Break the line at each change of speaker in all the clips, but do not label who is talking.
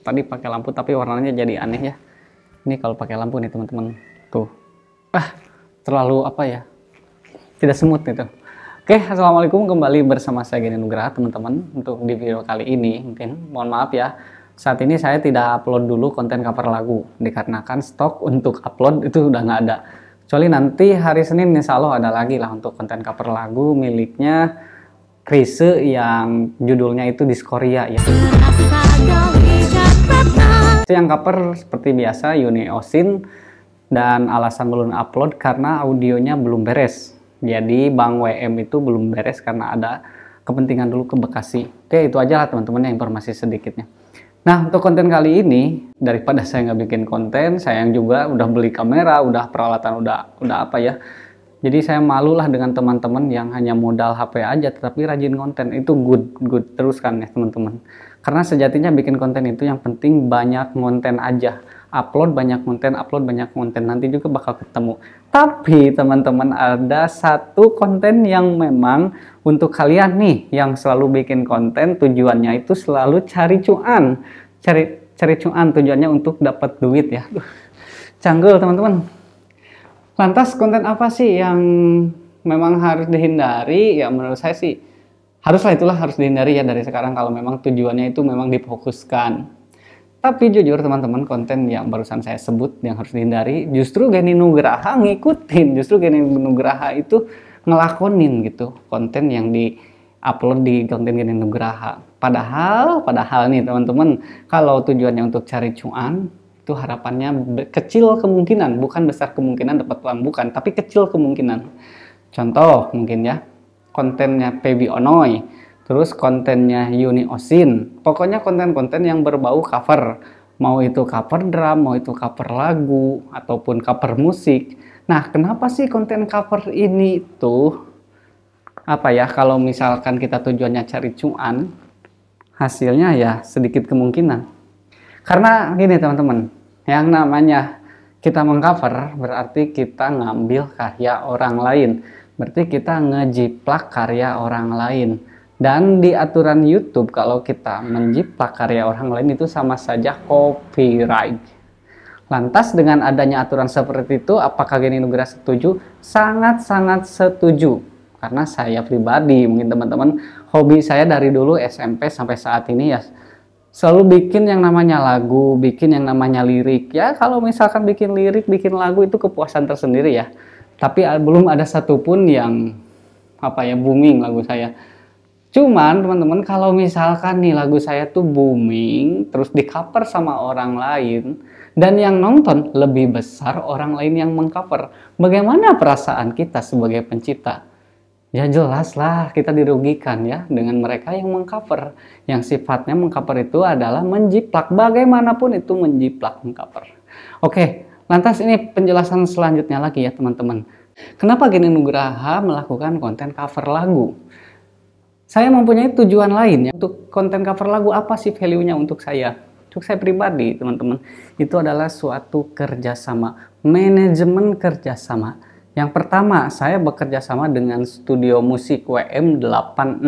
tadi pakai lampu tapi warnanya jadi aneh ya ini kalau pakai lampu nih teman-teman tuh ah terlalu apa ya tidak semut gitu Oke, Assalamualaikum kembali bersama saya Gini Nugraha teman-teman Untuk di video kali ini mungkin mohon maaf ya Saat ini saya tidak upload dulu konten cover lagu Dikarenakan stok untuk upload itu udah nggak ada Kecuali nanti hari Senin insya Allah ada lagi lah untuk konten cover lagu miliknya Krise yang judulnya itu Diskoria ya. Pasti yang cover seperti biasa Osin dan alasan belum upload karena audionya belum beres. Jadi Bang WM itu belum beres karena ada kepentingan dulu ke Bekasi. Oke itu aja lah teman-teman ya informasi sedikitnya. Nah untuk konten kali ini daripada saya nggak bikin konten, saya yang juga udah beli kamera, udah peralatan, udah udah apa ya. Jadi saya malu lah dengan teman-teman yang hanya modal HP aja tetapi rajin konten itu good good teruskan ya teman-teman. Karena sejatinya bikin konten itu yang penting banyak konten aja. Upload banyak konten, upload banyak konten. Nanti juga bakal ketemu. Tapi teman-teman ada satu konten yang memang untuk kalian nih yang selalu bikin konten tujuannya itu selalu cari cuan. Cari cari cuan tujuannya untuk dapat duit ya. canggul teman-teman. Lantas konten apa sih yang memang harus dihindari? Ya menurut saya sih haruslah itulah harus dihindari ya dari sekarang kalau memang tujuannya itu memang difokuskan. Tapi jujur teman-teman konten yang barusan saya sebut yang harus dihindari justru Geni Nugraha ngikutin, justru Geni Nugraha itu ngelakonin gitu konten yang di upload di konten Geni Nugraha. Padahal, padahal nih teman-teman, kalau tujuannya untuk cari cuan, itu harapannya kecil kemungkinan, bukan besar kemungkinan dapat uang, bukan, tapi kecil kemungkinan. Contoh mungkin ya, kontennya Pebi Onoy, terus kontennya Yuni Osin. Pokoknya konten-konten yang berbau cover, mau itu cover drum, mau itu cover lagu ataupun cover musik. Nah, kenapa sih konten cover ini tuh apa ya kalau misalkan kita tujuannya cari cuan, hasilnya ya sedikit kemungkinan. Karena gini teman-teman, yang namanya kita mengcover berarti kita ngambil karya orang lain berarti kita ngejiplak karya orang lain. Dan di aturan YouTube kalau kita menjiplak karya orang lain itu sama saja copyright. Lantas dengan adanya aturan seperti itu, apakah Geni Nugra setuju? Sangat-sangat setuju. Karena saya pribadi, mungkin teman-teman, hobi saya dari dulu SMP sampai saat ini ya selalu bikin yang namanya lagu, bikin yang namanya lirik. Ya kalau misalkan bikin lirik, bikin lagu itu kepuasan tersendiri ya tapi eh, belum ada satupun yang apa ya booming lagu saya cuman teman-teman kalau misalkan nih lagu saya tuh booming terus di cover sama orang lain dan yang nonton lebih besar orang lain yang mengcover bagaimana perasaan kita sebagai pencipta ya jelas lah kita dirugikan ya dengan mereka yang mengcover yang sifatnya mengcover itu adalah menjiplak bagaimanapun itu menjiplak mengcover oke Lantas ini penjelasan selanjutnya lagi ya teman-teman. Kenapa Gini Nugraha melakukan konten cover lagu? Saya mempunyai tujuan lain ya. Untuk konten cover lagu apa sih value-nya untuk saya? Untuk saya pribadi teman-teman, itu adalah suatu kerjasama, manajemen kerjasama. Yang pertama, saya bekerja sama dengan studio musik WM86,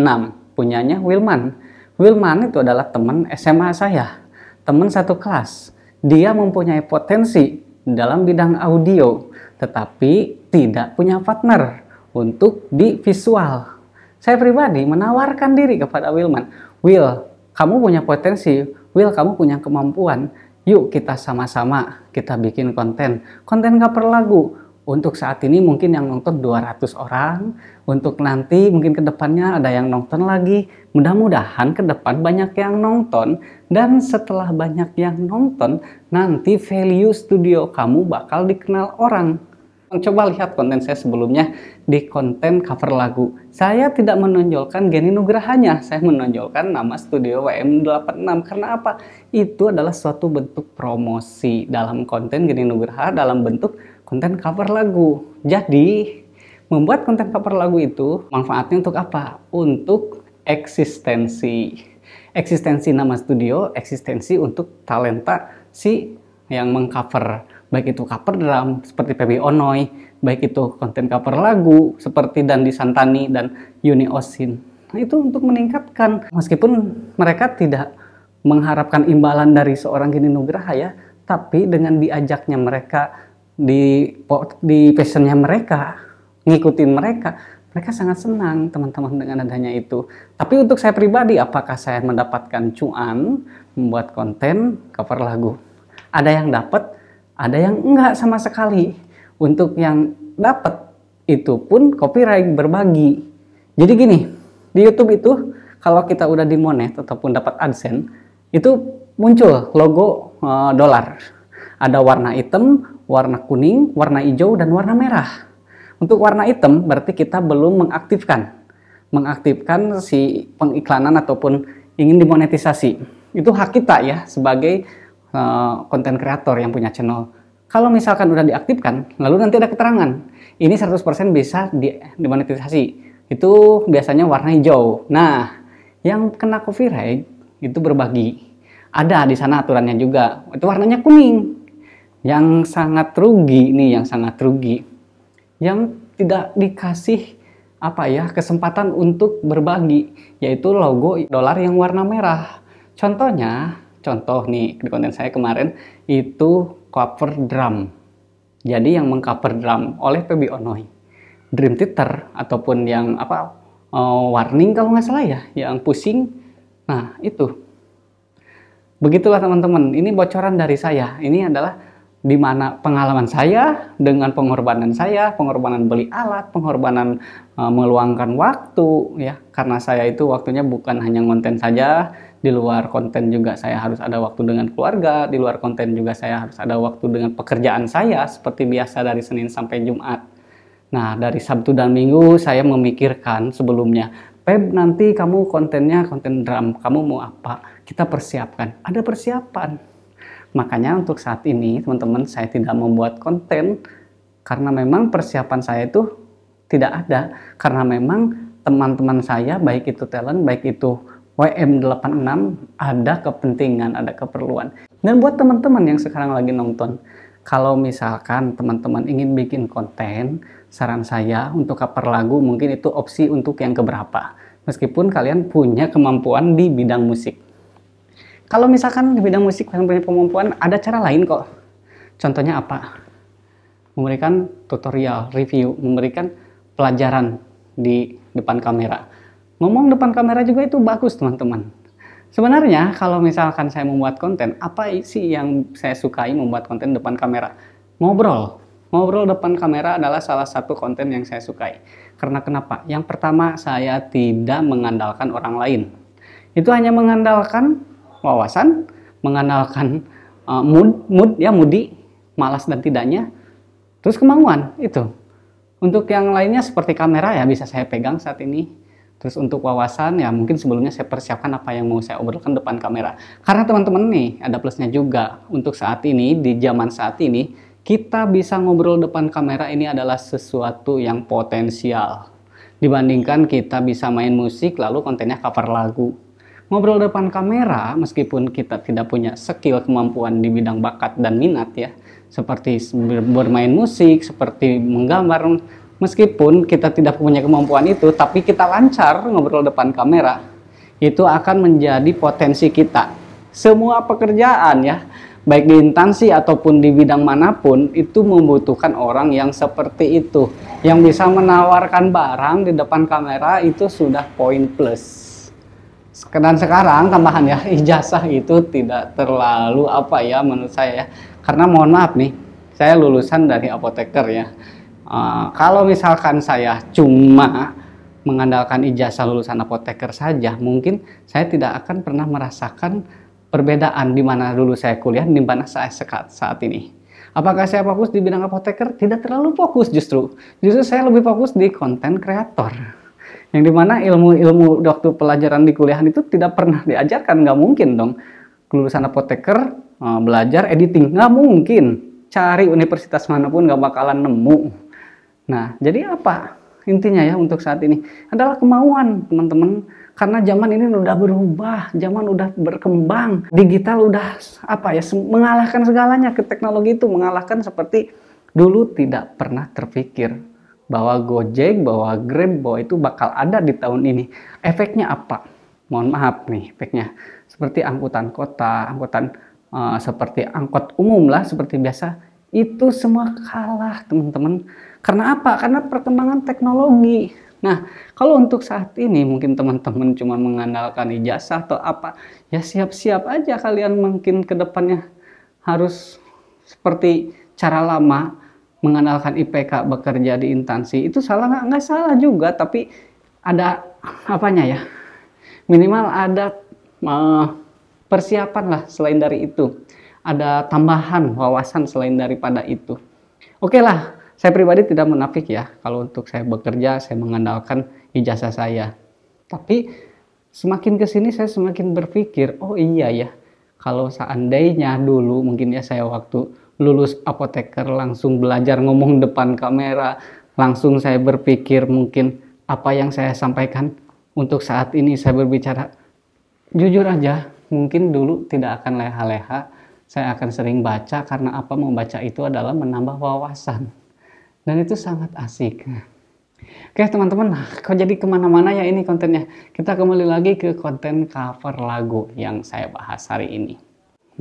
punyanya Wilman. Wilman itu adalah teman SMA saya, teman satu kelas. Dia mempunyai potensi dalam bidang audio, tetapi tidak punya partner untuk di visual. Saya pribadi menawarkan diri kepada Wilman, Will, kamu punya potensi, Will, kamu punya kemampuan, yuk kita sama-sama kita bikin konten. Konten cover lagu, untuk saat ini mungkin yang nonton 200 orang, untuk nanti mungkin kedepannya ada yang nonton lagi. Mudah-mudahan ke depan banyak yang nonton dan setelah banyak yang nonton, nanti value studio kamu bakal dikenal orang. Coba lihat konten saya sebelumnya di konten cover lagu. Saya tidak menonjolkan Geni Nugrahanya, saya menonjolkan nama studio WM86. Karena apa? Itu adalah suatu bentuk promosi dalam konten Geni Nugraha dalam bentuk konten cover lagu. Jadi, membuat konten cover lagu itu manfaatnya untuk apa? Untuk eksistensi. Eksistensi nama studio, eksistensi untuk talenta si yang mengcover. Baik itu cover drum seperti Pebi Onoi, baik itu konten cover lagu seperti Dandi Santani dan Yuni Osin. Nah, itu untuk meningkatkan meskipun mereka tidak mengharapkan imbalan dari seorang Gini Nugraha ya, tapi dengan diajaknya mereka di di passionnya mereka, ngikutin mereka, mereka sangat senang teman-teman dengan adanya itu. Tapi untuk saya pribadi, apakah saya mendapatkan cuan membuat konten cover lagu? Ada yang dapat, ada yang enggak sama sekali. Untuk yang dapat itu pun copyright berbagi. Jadi gini, di YouTube itu kalau kita udah dimonet ataupun dapat AdSense, itu muncul logo uh, dolar. Ada warna hitam, warna kuning, warna hijau, dan warna merah. Untuk warna hitam berarti kita belum mengaktifkan. Mengaktifkan si pengiklanan ataupun ingin dimonetisasi. Itu hak kita ya sebagai konten eh, uh, kreator yang punya channel. Kalau misalkan udah diaktifkan, lalu nanti ada keterangan. Ini 100% bisa dimonetisasi. Itu biasanya warna hijau. Nah, yang kena copyright itu berbagi. Ada di sana aturannya juga. Itu warnanya kuning yang sangat rugi nih, yang sangat rugi, yang tidak dikasih apa ya kesempatan untuk berbagi, yaitu logo dolar yang warna merah. Contohnya, contoh nih di konten saya kemarin itu cover drum. Jadi yang mengcover drum oleh Pebi Onoi. Dream Theater ataupun yang apa uh, warning kalau nggak salah ya, yang pusing. Nah, itu. Begitulah teman-teman, ini bocoran dari saya. Ini adalah di mana pengalaman saya dengan pengorbanan saya, pengorbanan beli alat, pengorbanan e, meluangkan waktu ya karena saya itu waktunya bukan hanya konten saja, di luar konten juga saya harus ada waktu dengan keluarga, di luar konten juga saya harus ada waktu dengan pekerjaan saya seperti biasa dari Senin sampai Jumat. Nah, dari Sabtu dan Minggu saya memikirkan sebelumnya, Peb nanti kamu kontennya konten drum, kamu mau apa? Kita persiapkan. Ada persiapan Makanya untuk saat ini teman-teman saya tidak membuat konten karena memang persiapan saya itu tidak ada karena memang teman-teman saya baik itu talent baik itu WM86 ada kepentingan, ada keperluan. Dan buat teman-teman yang sekarang lagi nonton, kalau misalkan teman-teman ingin bikin konten, saran saya untuk cover lagu mungkin itu opsi untuk yang keberapa. Meskipun kalian punya kemampuan di bidang musik. Kalau misalkan di bidang musik kalian punya kemampuan, ada cara lain kok. Contohnya apa? Memberikan tutorial, review, memberikan pelajaran di depan kamera. Ngomong depan kamera juga itu bagus teman-teman. Sebenarnya kalau misalkan saya membuat konten, apa sih yang saya sukai membuat konten depan kamera? Ngobrol. Ngobrol depan kamera adalah salah satu konten yang saya sukai. Karena kenapa? Yang pertama, saya tidak mengandalkan orang lain. Itu hanya mengandalkan wawasan, mengenalkan uh, mood, mood ya mudi, malas dan tidaknya, terus kemauan itu. Untuk yang lainnya seperti kamera ya bisa saya pegang saat ini. Terus untuk wawasan ya mungkin sebelumnya saya persiapkan apa yang mau saya obrolkan depan kamera. Karena teman-teman nih ada plusnya juga untuk saat ini di zaman saat ini kita bisa ngobrol depan kamera ini adalah sesuatu yang potensial dibandingkan kita bisa main musik lalu kontennya cover lagu Ngobrol depan kamera, meskipun kita tidak punya skill kemampuan di bidang bakat dan minat ya, seperti bermain musik, seperti menggambar, meskipun kita tidak punya kemampuan itu, tapi kita lancar ngobrol depan kamera, itu akan menjadi potensi kita. Semua pekerjaan ya, baik di instansi ataupun di bidang manapun itu membutuhkan orang yang seperti itu yang bisa menawarkan barang di depan kamera itu sudah poin plus dan sekarang tambahan ya ijazah itu tidak terlalu apa ya menurut saya ya karena mohon maaf nih saya lulusan dari apoteker ya uh, kalau misalkan saya cuma mengandalkan ijazah lulusan apoteker saja mungkin saya tidak akan pernah merasakan perbedaan di mana dulu saya kuliah di mana saya saat ini apakah saya fokus di bidang apoteker tidak terlalu fokus justru justru saya lebih fokus di konten kreator yang dimana ilmu-ilmu waktu pelajaran di kuliahan itu tidak pernah diajarkan nggak mungkin dong lulusan apoteker eh, belajar editing nggak mungkin cari universitas manapun nggak bakalan nemu nah jadi apa intinya ya untuk saat ini adalah kemauan teman-teman karena zaman ini udah berubah zaman udah berkembang digital udah apa ya mengalahkan segalanya ke teknologi itu mengalahkan seperti dulu tidak pernah terpikir bahwa Gojek, bahwa Grab, bahwa itu bakal ada di tahun ini. Efeknya apa? Mohon maaf nih efeknya. Seperti angkutan kota, angkutan uh, seperti angkot umum lah, seperti biasa. Itu semua kalah teman-teman. Karena apa? Karena perkembangan teknologi. Nah, kalau untuk saat ini mungkin teman-teman cuma mengandalkan ijazah atau apa, ya siap-siap aja kalian mungkin ke depannya harus seperti cara lama mengandalkan IPK bekerja di instansi itu salah nggak nggak salah juga tapi ada apanya ya minimal ada uh, persiapan lah selain dari itu ada tambahan wawasan selain daripada itu oke okay lah saya pribadi tidak menafik ya kalau untuk saya bekerja saya mengandalkan ijazah saya tapi semakin kesini saya semakin berpikir oh iya ya kalau seandainya dulu mungkin ya saya waktu lulus apoteker langsung belajar ngomong depan kamera langsung saya berpikir mungkin apa yang saya sampaikan untuk saat ini saya berbicara jujur aja mungkin dulu tidak akan leha-leha saya akan sering baca karena apa membaca itu adalah menambah wawasan dan itu sangat asik Oke teman-teman, nah, kok jadi kemana-mana ya ini kontennya. Kita kembali lagi ke konten cover lagu yang saya bahas hari ini.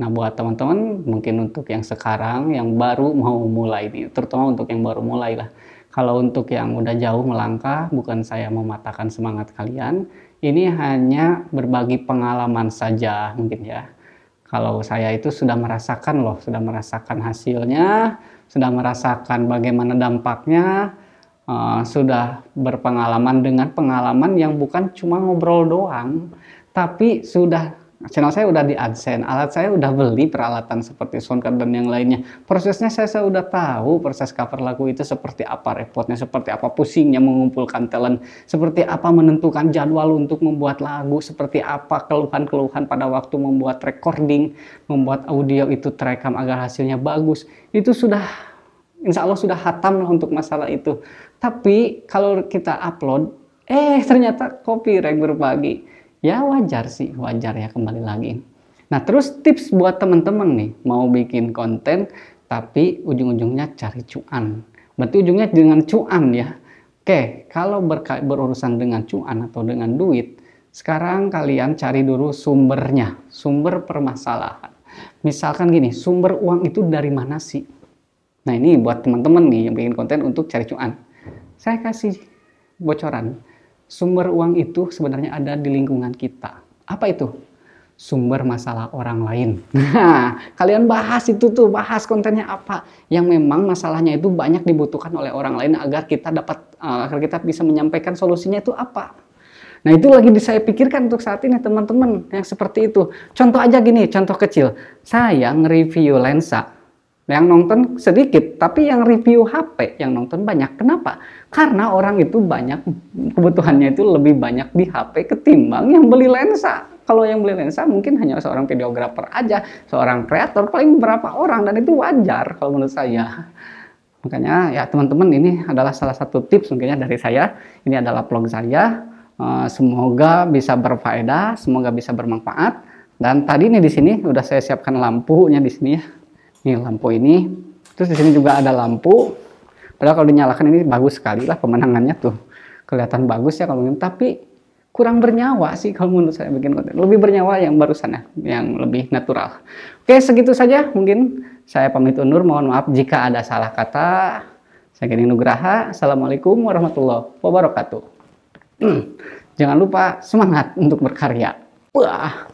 Nah, buat teman-teman mungkin untuk yang sekarang yang baru mau mulai ini terutama untuk yang baru mulai lah. Kalau untuk yang udah jauh melangkah, bukan saya mematahkan semangat kalian. Ini hanya berbagi pengalaman saja mungkin ya. Kalau saya itu sudah merasakan loh, sudah merasakan hasilnya, sudah merasakan bagaimana dampaknya, uh, sudah berpengalaman dengan pengalaman yang bukan cuma ngobrol doang, tapi sudah channel saya udah di AdSense, alat saya udah beli peralatan seperti soundcard dan yang lainnya. Prosesnya saya, sudah tahu proses cover lagu itu seperti apa, repotnya seperti apa, pusingnya mengumpulkan talent, seperti apa menentukan jadwal untuk membuat lagu, seperti apa keluhan-keluhan pada waktu membuat recording, membuat audio itu terekam agar hasilnya bagus. Itu sudah insya Allah sudah hatam lah untuk masalah itu. Tapi kalau kita upload, eh ternyata copyright berbagi ya wajar sih wajar ya kembali lagi nah terus tips buat teman-teman nih mau bikin konten tapi ujung-ujungnya cari cuan berarti ujungnya dengan cuan ya oke kalau berurusan dengan cuan atau dengan duit sekarang kalian cari dulu sumbernya sumber permasalahan misalkan gini sumber uang itu dari mana sih nah ini buat teman-teman nih yang bikin konten untuk cari cuan saya kasih bocoran sumber uang itu sebenarnya ada di lingkungan kita. Apa itu? Sumber masalah orang lain. Nah, kalian bahas itu tuh, bahas kontennya apa yang memang masalahnya itu banyak dibutuhkan oleh orang lain agar kita dapat eh, agar kita bisa menyampaikan solusinya itu apa. Nah, itu lagi saya pikirkan untuk saat ini teman-teman yang seperti itu. Contoh aja gini, contoh kecil. Saya nge-review lensa yang nonton sedikit, tapi yang review HP yang nonton banyak. Kenapa? Karena orang itu banyak kebutuhannya itu lebih banyak di HP ketimbang yang beli lensa. Kalau yang beli lensa mungkin hanya seorang videografer aja, seorang kreator paling berapa orang dan itu wajar kalau menurut saya. Makanya ya teman-teman ini adalah salah satu tips mungkinnya dari saya. Ini adalah vlog saya. Eh, semoga bisa berfaedah, semoga bisa bermanfaat. Dan tadi nih di sini udah saya siapkan lampunya di sini ya. Ini lampu ini. Terus di sini juga ada lampu. Padahal kalau dinyalakan ini bagus sekali lah pemenangannya tuh. Kelihatan bagus ya kalau tapi kurang bernyawa sih kalau menurut saya bikin konten. Lebih bernyawa yang barusan ya, yang lebih natural. Oke, segitu saja mungkin saya pamit undur. Mohon maaf jika ada salah kata. Saya Gini Nugraha. Assalamualaikum warahmatullahi wabarakatuh. Jangan lupa semangat untuk berkarya. Wah.